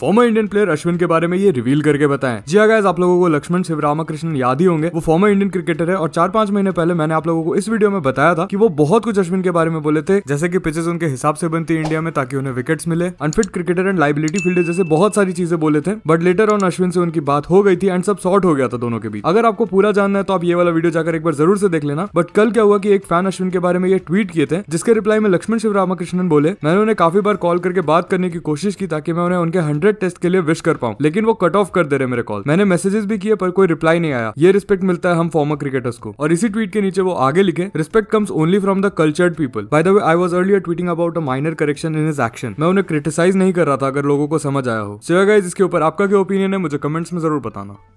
former Indian player Ashwin के बारे में ये रिवील करके बताएं जी गाइस हाँ आप लोगों को लक्ष्मण शिव रामाकृष्ण याद ही होंगे वो फॉर्मर इंडियन क्रिकेटर है और चार पांच महीने पहले मैंने आप लोगों को इस वीडियो में बताया था कि वो बहुत कुछ अश्विन के बारे में बोले थे जैसे कि पिचेस उनके हिसाब से बनती है इंडिया में ताकि उन्हें विकेट्स मिले unfit cricketer and liability fielder जैसे बहुत सारी चीजें बोले थे बट लेटर ऑन अश्विन से उनकी बात हो गई थी एंड सब सॉर्ट हो गया था दोनों के बीच अगर आपको पूरा जानना है तो आप ये वाला वीडियो जाकर एक बार जरूर से देख लेना बट कल क्या हुआ की एक फैन अश्विन के बारे में ये ट्वीट किए थे जिसके रिप्लाई में लक्ष्मण शिव रामाकृष्णन बोले मैंने उन्हें काफी बार कॉल करके बात करने की कोशिश की ताकि मैं उन्हें उनके हंड्रेड सेपरेट टेस्ट के लिए विश कर पाऊँ लेकिन वो कट ऑफ कर दे रहे मेरे कॉल मैंने मैसेजेस भी किए पर कोई रिप्लाई नहीं आया ये रिस्पेक्ट मिलता है हम फॉर्मर क्रिकेटर्स को और इसी ट्वीट के नीचे वो आगे लिखे respect comes only from the cultured people by the way I was earlier tweeting about a minor correction in his action मैं उन्हें क्रिटिसाइज नहीं कर रहा था अगर लोगों को समझ आया हो सो गाइज इसके ऊपर आपका क्या ओपिनियन है मुझे कमेंट्स में जरूर बताना